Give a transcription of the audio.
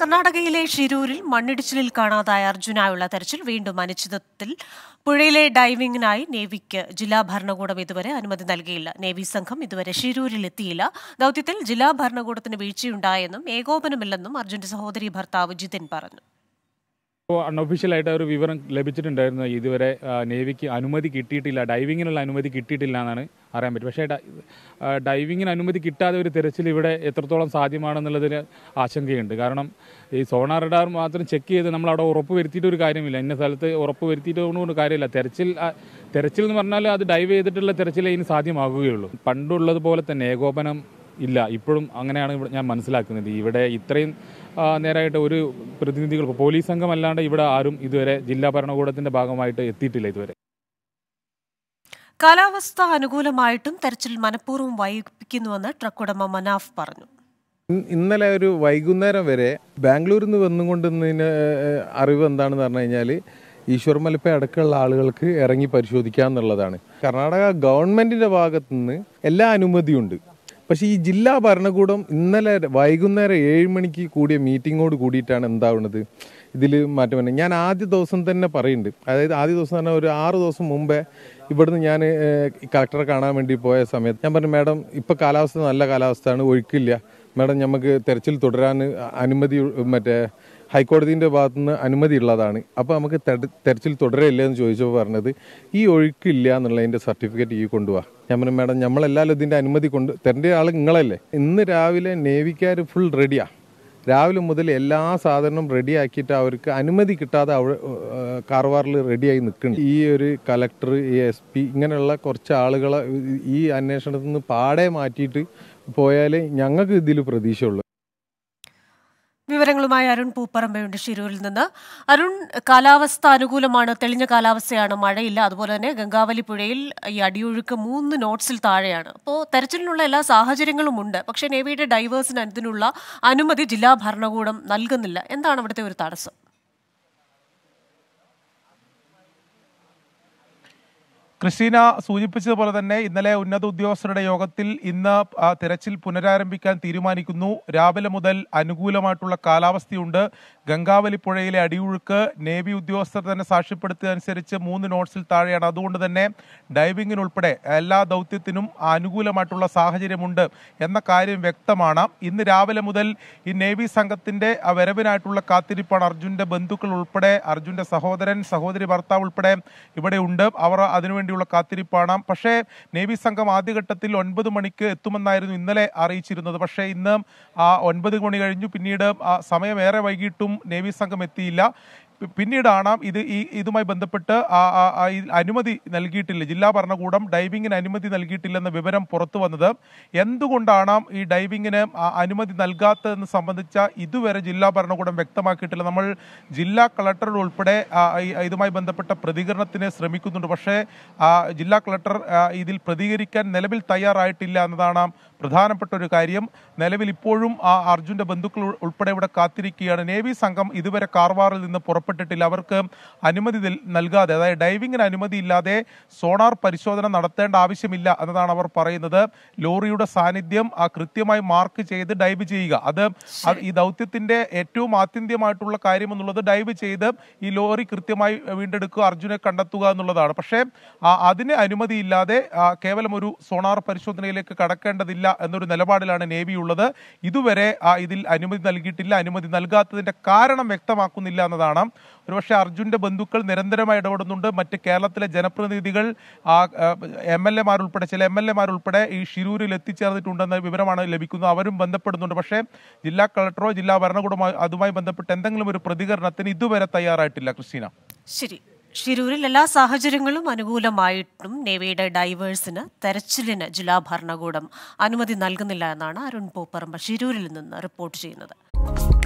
കർണാടകയിലെ ഷിരൂരിൽ മണ്ണിടിച്ചിലിൽ കാണാതായ അർജുനായുള്ള തെരച്ചിൽ വീണ്ടും അനിശ്ചിതത്തിൽ പുഴയിലെ ഡൈവിംഗിനായി നേവിക്ക് ജില്ലാ ഭരണകൂടം ഇതുവരെ അനുമതി നൽകിയില്ല നേവി സംഘം ഇതുവരെ ഷിരൂരിൽ എത്തിയില്ല ദൌത്യത്തിൽ ജില്ലാ ഭരണകൂടത്തിന് വീഴ്ചയുണ്ടായെന്നും ഏകോപനമില്ലെന്നും അർജുന്റെ സഹോദരി ഭർത്താവ് ജിതിൻ പറഞ്ഞു അൺഒഫീഷ്യലായിട്ട് ഒരു വിവരം ലഭിച്ചിട്ടുണ്ടായിരുന്നു ഇതുവരെ നേവിക്ക് അനുമതി കിട്ടിയിട്ടില്ല ഡൈവിങ്ങിനുള്ള അനുമതി കിട്ടിയിട്ടില്ല എന്നാണ് അറിയാൻ പറ്റും പക്ഷേ ഡൈവിങ്ങിന് അനുമതി കിട്ടാതെ ഒരു തിരച്ചിൽ ഇവിടെ എത്രത്തോളം സാധ്യമാണെന്നുള്ളതിൽ ആശങ്കയുണ്ട് കാരണം ഈ സോണാർ റഡാർ മാത്രം ചെക്ക് ചെയ്ത് നമ്മൾ അവിടെ ഉറപ്പ് വരുത്തിയിട്ട് ഒരു കാര്യമില്ല ഇന്ന സ്ഥലത്ത് ഉറപ്പ് കൊണ്ട് കാര്യമില്ല തെരച്ചിൽ തെരച്ചിൽ എന്ന് പറഞ്ഞാൽ അത് ഡൈവ് ചെയ്തിട്ടുള്ള തെരച്ചിലേ ഇനി സാധ്യമാകുകയുള്ളൂ പണ്ടുള്ളതുപോലെ തന്നെ ഏകോപനം ഇല്ല ഇപ്പോഴും അങ്ങനെയാണ് ഇവിടെ ഞാൻ മനസ്സിലാക്കുന്നത് ഇവിടെ ഇത്രയും നേരമായിട്ട് ഒരു പ്രതിനിധികൾ പോലീസ് സംഘം അല്ലാണ്ട് ഇവിടെ ആരും ഇതുവരെ ജില്ലാ ഭരണകൂടത്തിന്റെ ഭാഗമായിട്ട് എത്തിയിട്ടില്ല ഇതുവരെ കാലാവസ്ഥ അനുകൂലമായിട്ടും തെരച്ചിൽ മനഃപൂർവ്വം വൈകിപ്പിക്കുന്നുവെന്ന് ട്രക്ക് ഉടമ മനാഫ് പറഞ്ഞു ഇന്നലെ ഒരു വൈകുന്നേരം വരെ ബാംഗ്ലൂരിൽ നിന്ന് വന്നുകൊണ്ടിരുന്നതിന് അറിവ് എന്താണെന്ന് പറഞ്ഞു കഴിഞ്ഞാൽ ഈശ്വർ മലപ്പ അടക്കമുള്ള ആളുകൾക്ക് ഇറങ്ങി പരിശോധിക്കുക എന്നുള്ളതാണ് കർണാടക ഗവൺമെൻറ്റിൻ്റെ ഭാഗത്തുനിന്ന് എല്ലാ അനുമതിയുണ്ട് പക്ഷേ ഈ ജില്ലാ ഭരണകൂടം ഇന്നലെ വൈകുന്നേരം ഏഴ് മണിക്ക് കൂടിയ മീറ്റിങ്ങോട് കൂടിയിട്ടാണ് എന്താവുന്നത് ഇതിൽ മാറ്റം വരുന്നത് ഞാൻ ആദ്യ ദിവസം തന്നെ പറയുന്നുണ്ട് അതായത് ആദ്യ ദിവസം തന്നെ ഒരു ആറ് ദിവസം മുമ്പേ ഇവിടുന്ന് ഞാൻ കളക്ടറെ കാണാൻ വേണ്ടി പോയ സമയത്ത് ഞാൻ പറഞ്ഞു മാഡം ഇപ്പോൾ കാലാവസ്ഥ നല്ല കാലാവസ്ഥയാണ് ഒഴുക്കില്ല മാഡം നമുക്ക് തെരച്ചിൽ തുടരാൻ അനുമതി മറ്റേ ഹൈക്കോടതിൻ്റെ ഭാഗത്തുനിന്ന് അനുമതി ഉള്ളതാണ് അപ്പോൾ നമുക്ക് തെരച്ചിൽ തുടരല്ലേ എന്ന് ചോദിച്ചപ്പോൾ പറഞ്ഞത് ഈ ഒഴുക്കില്ല എന്നുള്ളതിൻ്റെ സർട്ടിഫിക്കറ്റ് ഈ കൊണ്ടുപോവാ ഞാൻ പറഞ്ഞു മാഡം നമ്മളെല്ലാവരും ഇതിൻ്റെ അനുമതി കൊണ്ട് തരേണ്ട ആൾ നിങ്ങളല്ലേ ഇന്ന് രാവിലെ നേവിക്കാർ ഫുൾ റെഡിയാണ് രാവിലെ മുതൽ എല്ലാ സാധനവും റെഡിയാക്കിയിട്ട് അവർക്ക് അനുമതി കിട്ടാതെ അവ കാർവാറിൽ റെഡിയായി നിൽക്കുന്നു ഈ ഒരു കലക്ടർ ഈ എസ് പി ഇങ്ങനെയുള്ള കുറച്ച് ആളുകളെ ഈ അന്വേഷണത്തിൽ നിന്ന് പാടെ മാറ്റിയിട്ട് പോയാലേ ഞങ്ങൾക്ക് ഇതിൽ പ്രതീക്ഷയുള്ളൂ വിവരങ്ങളുമായി അരുൺ പൂപ്പറമ്പയുണ്ട് ശിരൂരിൽ നിന്ന് അരുൺ കാലാവസ്ഥ അനുകൂലമാണ് തെളിഞ്ഞ കാലാവസ്ഥയാണ് മഴയില്ല അതുപോലെ തന്നെ ഗംഗാവലി പുഴയിൽ ഈ അടിയൊഴുക്ക് മൂന്ന് നോട്ട്സിൽ താഴെയാണ് അപ്പോൾ തെരച്ചിലിനുള്ള എല്ലാ സാഹചര്യങ്ങളും ഉണ്ട് പക്ഷേ നേവിയുടെ ഡൈവേഴ്സിന് അതിനുള്ള അനുമതി ജില്ലാ ഭരണകൂടം നൽകുന്നില്ല എന്താണ് അവിടുത്തെ ഒരു തടസ്സം ക്രിസ്റ്റീന സൂചിപ്പിച്ചതുപോലെ തന്നെ ഇന്നലെ ഉന്നത ഉദ്യോഗസ്ഥരുടെ യോഗത്തിൽ ഇന്ന് തിരച്ചിൽ പുനരാരംഭിക്കാൻ തീരുമാനിക്കുന്നു രാവിലെ മുതൽ അനുകൂലമായിട്ടുള്ള കാലാവസ്ഥയുണ്ട് ഗംഗാവലി പുഴയിലെ അടിയൊഴുക്ക് നേവി ഉദ്യോഗസ്ഥർ തന്നെ സാക്ഷ്യപ്പെടുത്തിയതനുസരിച്ച് അനുസരിച്ച് മൂന്ന് നോട്ട്സിൽ താഴെയാണ് അതുകൊണ്ട് തന്നെ ഡൈവിങ്ങിനുൾപ്പെടെ എല്ലാ ദൗത്യത്തിനും അനുകൂലമായിട്ടുള്ള സാഹചര്യമുണ്ട് എന്ന കാര്യം വ്യക്തമാണ് ഇന്ന് രാവിലെ മുതൽ ഈ നേവി സംഘത്തിന്റെ വരവിനായിട്ടുള്ള കാത്തിരിപ്പാണ് അർജുൻ്റെ ബന്ധുക്കൾ ഉൾപ്പെടെ അർജുൻ്റെ സഹോദരൻ സഹോദരി ഭർത്താവ് ഉൾപ്പെടെ ഇവിടെ ഉണ്ട് അവർ അതിനുവേണ്ടി വേണ്ടിയുള്ള കാത്തിരിപ്പാണ് പക്ഷേ നേവി സംഘം ആദ്യഘട്ടത്തിൽ ഒൻപത് മണിക്ക് എത്തുമെന്നായിരുന്നു ഇന്നലെ അറിയിച്ചിരുന്നത് പക്ഷേ ഇന്ന് ആ ഒൻപത് മണി കഴിഞ്ഞു പിന്നീട് സമയം ഏറെ വൈകിട്ടും നേവി സംഘം എത്തിയില്ല പിന്നീടാണ് ഇത് ഈ ഇതുമായി ബന്ധപ്പെട്ട് അനുമതി നൽകിയിട്ടില്ല ജില്ലാ ഭരണകൂടം ഡൈവിങ്ങിന് അനുമതി നൽകിയിട്ടില്ലെന്ന വിവരം പുറത്തു വന്നത് എന്തുകൊണ്ടാണ് ഈ ഡൈവിങ്ങിന് അനുമതി നൽകാത്തതെന്ന് സംബന്ധിച്ച ഇതുവരെ ജില്ലാ ഭരണകൂടം വ്യക്തമാക്കിയിട്ടില്ല നമ്മൾ ജില്ലാ കളക്ടർ ഉൾപ്പെടെ ഇതുമായി ബന്ധപ്പെട്ട പ്രതികരണത്തിന് ശ്രമിക്കുന്നുണ്ട് പക്ഷേ ജില്ലാ കളക്ടർ ഇതിൽ പ്രതികരിക്കാൻ നിലവിൽ തയ്യാറായിട്ടില്ല എന്നതാണ് പ്രധാനപ്പെട്ട ഒരു കാര്യം നിലവിൽ ഇപ്പോഴും ആ അർജുൻ്റെ ബന്ധുക്കൾ ഉൾപ്പെടെ ഇവിടെ കാത്തിരിക്കുകയാണ് നേവി സംഘം ഇതുവരെ കാർവാറിൽ നിന്ന് പുറപ്പെട്ടിട്ടില്ല അവർക്ക് അനുമതി നൽകാതെ അതായത് ഡൈവിങ്ങിന് അനുമതി ഇല്ലാതെ സോണാർ പരിശോധന നടത്തേണ്ട ആവശ്യമില്ല എന്നതാണ് അവർ പറയുന്നത് ലോറിയുടെ സാന്നിധ്യം ആ കൃത്യമായി മാർക്ക് ചെയ്ത് ഡൈവ് ചെയ്യുക അത് ഈ ദൗത്യത്തിന്റെ ഏറ്റവും ആത്യന്തികമായിട്ടുള്ള കാര്യം എന്നുള്ളത് ഡൈവ് ചെയ്ത് ഈ ലോറി കൃത്യമായി വീണ്ടെടുക്കുക അർജുനെ കണ്ടെത്തുക എന്നുള്ളതാണ് പക്ഷേ അതിന് അനുമതിയില്ലാതെ കേവലം ഒരു സോണാർ പരിശോധനയിലേക്ക് കടക്കേണ്ടതില്ല ഇല്ല എന്നൊരു നിലപാടിലാണ് നേവി ഉള്ളത് ഇതുവരെ ആ ഇതിൽ അനുമതി നൽകിയിട്ടില്ല അനുമതി നൽകാത്തതിൻ്റെ കാരണം വ്യക്തമാക്കുന്നില്ല എന്നതാണ് ഒരുപക്ഷെ അർജുൻ്റെ ബന്ധുക്കൾ നിരന്തരമായി ഇടപെടുന്നുണ്ട് മറ്റ് കേരളത്തിലെ ജനപ്രതിനിധികൾ എം എൽ എമാരുൾപ്പെടെ ചില എം എൽ എമാരുൾപ്പെടെ ഈ ഷിരൂരിൽ എത്തിച്ചേർന്നിട്ടുണ്ടെന്ന വിവരമാണ് ലഭിക്കുന്നത് അവരും ബന്ധപ്പെടുന്നുണ്ട് പക്ഷേ ജില്ലാ കളക്ടറോ ജില്ലാ ഭരണകൂടമോ അതുമായി ബന്ധപ്പെട്ട് എന്തെങ്കിലും ഒരു പ്രതികരണത്തിന് ഇതുവരെ തയ്യാറായിട്ടില്ല ക്രിസ്റ്റീന ശരി ഷിരൂരിൽ എല്ലാ സാഹചര്യങ്ങളും അനുകൂലമായിട്ടും നേവിയുടെ ഡൈവേഴ്സിന് തെരച്ചിലിന് ജില്ലാ ഭരണകൂടം അനുമതി നൽകുന്നില്ല എന്നാണ് അരുൺ പോപ്പറമ്പ ഷിരൂരിൽ നിന്ന് റിപ്പോർട്ട് ചെയ്യുന്നത്